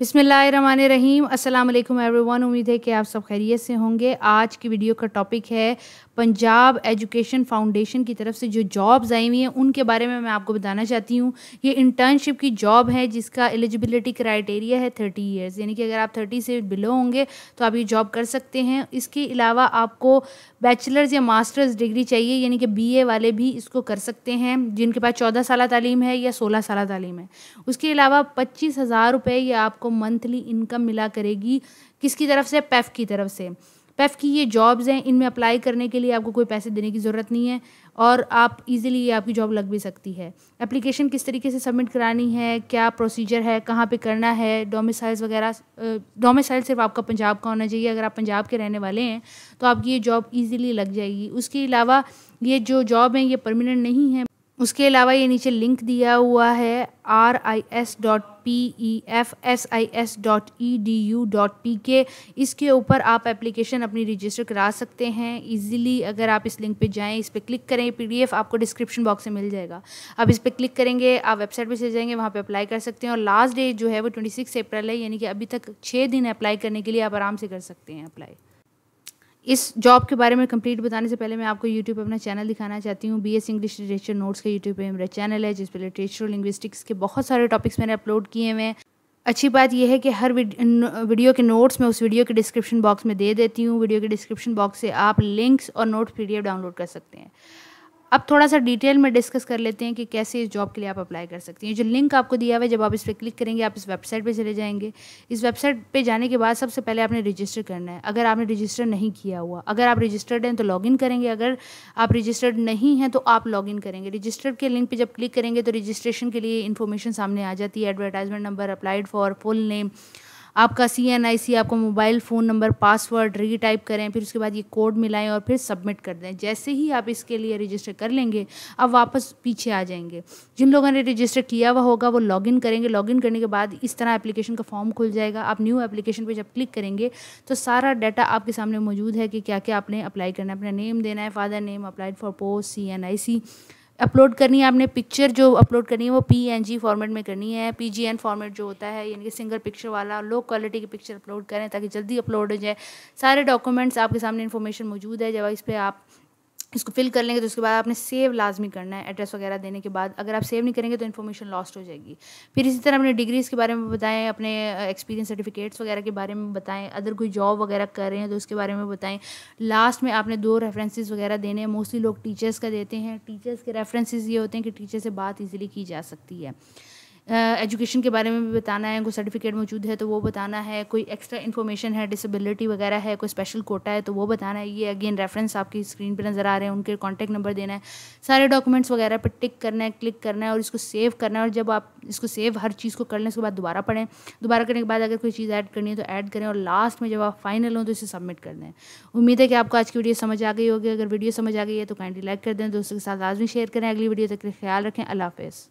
बिसमीम अल्लाम एवरीवन उम्मीद है कि आप सब खैरियत से होंगे आज की वीडियो का टॉपिक है पंजाब एजुकेशन फाउंडेशन की तरफ से जो जॉब्स आई हुई हैं उनके बारे में मैं आपको बताना चाहती हूँ ये इंटर्नशिप की जॉब है जिसका एलिजिबिलिटी क्राइटेरिया है थर्टी ईयर्स यानी कि अगर आप थर्टी से बिलो होंगे तो आप ये जॉब कर सकते हैं इसके अलावा आपको बैचलर्स या मास्टर्स डिग्री चाहिए यानी कि बी वाले भी इसको कर सकते हैं जिनके पास चौदह साल तालीम है या सोलह साल तालीम है उसके अलावा पच्चीस हज़ार रुपये या आपको आपको मंथली इनकम मिला करेगी किसकी तरफ से पेफ की तरफ से पेफ की ये जॉब्स हैं इनमें अप्लाई करने के लिए आपको कोई पैसे देने की ज़रूरत नहीं है और आप इजीली ये आपकी जॉब लग भी सकती है एप्लीकेशन किस तरीके से सबमिट करानी है क्या प्रोसीजर है कहाँ पे करना है डोमिसाइल्स वगैरह डोमिसाइल सिर्फ आपका पंजाब का होना चाहिए अगर आप पंजाब के रहने वाले हैं तो आपकी ये जॉब ईजिली लग जाएगी उसके अलावा ये जो जॉब हैं ये परमिनेंट नहीं है उसके अलावा ये नीचे लिंक दिया हुआ है R I S dot P E F S I S dot E D U dot P K इसके ऊपर आप एप्लीकेशन अपनी रजिस्टर करा सकते हैं इजीली अगर आप इस लिंक पे जाएं इस पर क्लिक करें पीडीएफ आपको डिस्क्रिप्शन बॉक्स में मिल जाएगा आप इस पर क्लिक करेंगे आप वेबसाइट पर चले जाएंगे वहाँ पर अप्लाई कर सकते हैं और लास्ट डेट जो है वो ट्वेंटी सिक्स अप्रैल है यानी कि अभी तक छः दिन अप्लाई करने के लिए आप आराम से कर सकते हैं अप्लाई इस जॉब के बारे में कंप्लीट बताने से पहले मैं आपको यूट्यूब पर अपना चैनल दिखाना चाहती हूँ B S English literature notes का यूट्यूब पर मेरा चैनल है जिस पर लिटरेचर और लिंग्विस्टिक्स के बहुत सारे टॉपिक्स मैंने अपलोड किए हुए हैं अच्छी बात यह है कि हर वीडियो के नोट्स मैं उस वीडियो के डिस्क्रिप्शन बॉक्स में दे देती हूँ वीडियो के डिस्क्रिप्शन बॉक्स से आप लिंक्स और नोट्स पी डाउनलोड कर सकते हैं अब थोड़ा सा डिटेल में डिस्कस कर लेते हैं कि कैसे इस जॉब के लिए आप अप्लाई कर सकते हैं जो लिंक आपको दिया हुआ है जब आप इस पर क्लिक करेंगे आप इस वेबसाइट पे चले जाएंगे इस वेबसाइट पे जाने के बाद सबसे पहले आपने रजिस्टर करना है अगर आपने रजिस्टर नहीं किया हुआ अगर आप रजिस्टर्ड हैं तो लॉगिन करेंगे अगर आप रजिस्टर्ड नहीं हैं तो आप लॉगिन करेंगे रजिस्टर्ड के लिंक पर जब क्लिक करेंगे तो रजिस्ट्रेशन के लिए इन्फॉर्मेशन सामने आ जाती है advertisement number applied for full name आपका सी एन आई सी आपका mobile phone number password retype करें फिर उसके बाद ये कोड मिलाएं और फिर सबमिट कर दें जैसे ही आप इसके लिए रजिस्टर कर लेंगे अब वापस पीछे आ जाएंगे जिन लोगों ने रजिस्टर किया हुआ होगा वो लॉगिन करेंगे लॉगिन करने के बाद इस तरह एप्लीकेशन का फॉर्म खुल जाएगा आप न्यू एप्लीकेशन पर जब क्लिक करेंगे तो सारा डाटा आपके सामने मौजूद है कि क्या क्या आपने अप्लाई करना है अपना नेम देना है father name applied for post C N I C upload करनी है आपने पिक्चर जो अपलोड करनी है वो पी एन जी फॉर्मेट में करनी है पी जी एन फॉर्मेट जो होता है यानी कि सिंगल पिक्चर वाला लो क्वालिटी की पिक्चर अपलोड करें ताकि जल्दी अपलोड हो जाए सारे डॉक्यूमेंट्स आपके सामने इन्फॉर्मेशन मौजूद है जब इस पर आप इसको फिल कर लेंगे तो उसके बाद आपने सेव लाजमी करना है एड्रेस वगैरह देने के बाद अगर आप सेव नहीं करेंगे तो इन्फॉर्मेशन लॉस्ट हो जाएगी फिर इसी तरह अपने डिग्रीज़ के बारे में बताएं अपने एक्सपीरियंस सर्टिफिकेट्स वगैरह के बारे में बताएं अगर कोई जॉब वगैरह कर रहे हैं तो उसके बारे में बताएं लास्ट में आपने दो रेफरेंसेज वगैरह देने हैं मोस्टली लोग टीचर्स का देते हैं टीचर्स के रेफरेंसेज ये होते हैं कि टीचर से बात ईजिली की जा सकती है एजुकेशन के बारे में भी बताना है कोई सर्टिफिकेट मौजूद है तो वो बताना है कोई एक्स्ट्रा इन्फॉर्मेशन है डिसेबिलिटी वगैरह है कोई स्पेशल कोटा है तो वो बताना है ये अगेन रेफरेंस आपकी स्क्रीन पर नज़र आ रहे हैं उनके कॉन्टैक्ट नंबर देना है सारे डॉक्यूमेंट्स वगैरह पर टिक करना है क्लिक करना है और इसको सेव करना है और जब आप इसको सेव हर चीज़ को कर लें उसके बाद दोबारा पढ़ें दोबारा करने के बाद अगर कोई चीज़ ऐड करनी है तो ऐड करें और लास्ट में जब आप फाइनल हों तो इसे सबमिट कर दें उम्मीद है कि आपको आज की वीडियो समझ आ गई होगी अगर वीडियो समझ आ गई है तो काइंडली लाइक कर दें दोस्तों के साथ आज भी शेयर करें अगली वीडियो तक ख्याल रखें अल्लाह